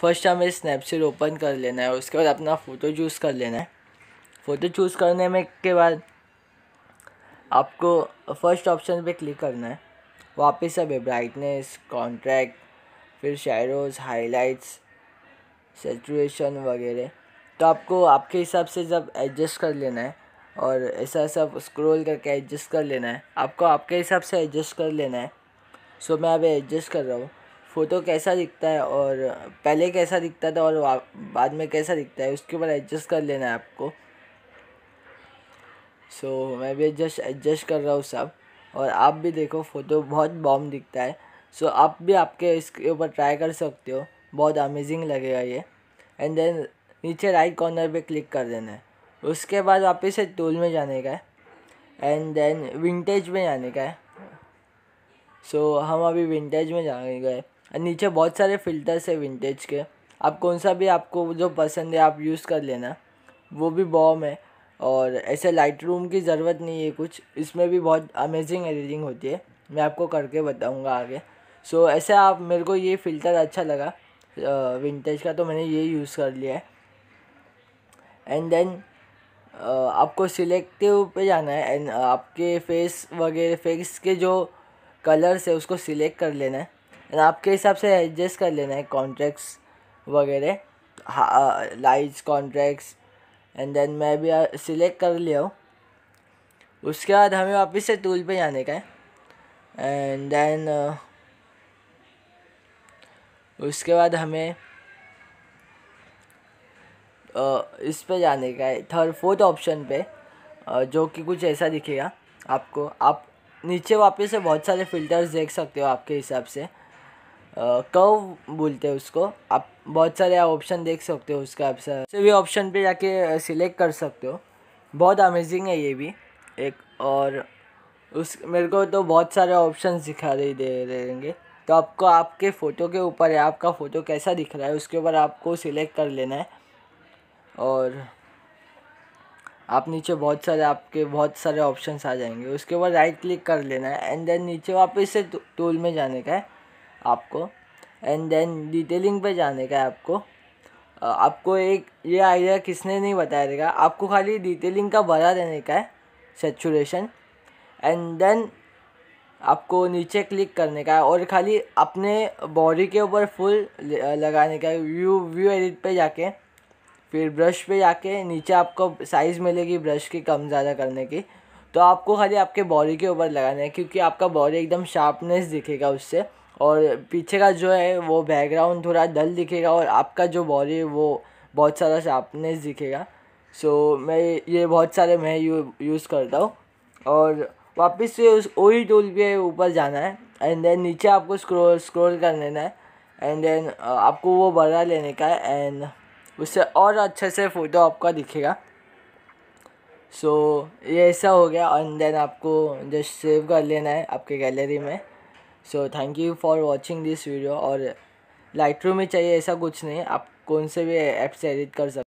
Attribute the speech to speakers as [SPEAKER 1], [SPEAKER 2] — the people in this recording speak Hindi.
[SPEAKER 1] फर्स्ट हमें स्नैपसीड ओपन कर लेना है उसके बाद अपना फ़ोटो चूज़ कर लेना है फ़ोटो चूज़ करने में के बाद आपको फर्स्ट ऑप्शन पे क्लिक करना है वापस अब ब्राइटनेस कॉन्ट्रैक्ट फिर शेडोज़ हाइलाइट्स सेचुएशन वगैरह तो आपको आपके हिसाब से जब एडजस्ट कर लेना है और ऐसा सब स्क्रॉल करके एडजस्ट कर लेना है आपको आपके हिसाब से एडजस्ट कर लेना है सो मैं अभी एडजस्ट कर रहा हूँ फ़ोटो कैसा दिखता है और पहले कैसा दिखता था और बाद में कैसा दिखता है उसके ऊपर एडजस्ट कर लेना है आपको सो so, मैं भी एडजस्ट एडजस्ट कर रहा हूँ सब और आप भी देखो फ़ोटो बहुत बॉम दिखता है सो so, आप भी आपके इसके ऊपर ट्राई कर सकते हो बहुत अमेजिंग लगेगा ये एंड देन नीचे राइट कॉर्नर पे क्लिक कर देना है उसके बाद वापस से टूल में जाने का है एंड देन विंटेज में जाने का है सो so, हम अभी विंटेज में जाने गए नीचे बहुत सारे फ़िल्टर्स है विंटेज के आप कौन सा भी आपको जो पसंद है आप यूज़ कर लेना वो भी बॉम है और ऐसे लाइट रूम की ज़रूरत नहीं है कुछ इसमें भी बहुत अमेजिंग एडिटिंग होती है मैं आपको करके बताऊँगा आगे सो so, ऐसे आप मेरे को ये फ़िल्टर अच्छा लगा विंटेज का तो मैंने ये यूज़ कर लिया है एंड देन आपको सिलेक्टिव पे जाना है एंड आपके फेस वगैरह फेस के जो कलर्स है उसको सिलेक्ट कर लेना है एंड आपके हिसाब से एडजस्ट कर लेना है कॉन्ट्रैक्ट्स वगैरह लाइट्स कॉन्ट्रैक्ट्स एंड देन मैं भी सिलेक्ट कर लिया हूँ उसके बाद हमें वापस से टूल पे जाने का है एंड देन उसके बाद हमें इस पे जाने का है थर्ड फोर्थ ऑप्शन पे जो कि कुछ ऐसा दिखेगा आपको आप नीचे वापस से बहुत सारे फ़िल्टर्स देख सकते हो आपके हिसाब से कव बोलते हैं उसको आप बहुत सारे ऑप्शन देख सकते हो उसका आप सभी ऑप्शन पे जाके सिलेक्ट कर सकते हो बहुत अमेजिंग है ये भी एक और उस मेरे को तो बहुत सारे ऑप्शन दिखा दे दे देंगे तो आपको आपके फ़ोटो के ऊपर है आपका फ़ोटो कैसा दिख रहा है उसके ऊपर आपको सिलेक्ट कर लेना है और आप नीचे बहुत सारे आपके बहुत सारे ऑप्शंस आ जाएंगे उसके ऊपर राइट क्लिक कर लेना है एंड देन नीचे वापस से टूल तो, में जाने का है आपको एंड देन डिटेलिंग पे जाने का है आपको आपको एक ये आइडिया किसने नहीं बताया देगा आपको खाली डिटेलिंग का भरा देने का है सेचुरेशन एंड देन आपको नीचे क्लिक करने का है और खाली अपने बॉडी के ऊपर फुल लगाने का है व्यू व्यू एडिट पे जाके फिर ब्रश पे जाके नीचे आपको साइज़ मिलेगी ब्रश की कम ज़्यादा करने की तो आपको खाली आपके बॉडी के ऊपर लगाना है क्योंकि आपका बॉडी एकदम शार्पनेस दिखेगा उससे और पीछे का जो है वो बैकग्राउंड थोड़ा डल दिखेगा और आपका जो बॉडी है वो बहुत सारा शार्पनेस दिखेगा सो so, मैं ये बहुत सारे मैं यू, यूज़ करता हूँ और वापस से उस वही टूल पे ऊपर जाना है एंड देन नीचे आपको स्क्रोल स्क्रोल कर लेना है एंड देन आपको वो बड़ा लेने का है एंड उससे और अच्छे से फ़ोटो आपका दिखेगा सो so, ये ऐसा हो गया एंड देन आपको जस्ट सेव कर लेना है आपके गैलरी में so thank you for watching this video और लाइट में चाहिए ऐसा कुछ नहीं आप कौन से भी ऐप से एडिट कर सकते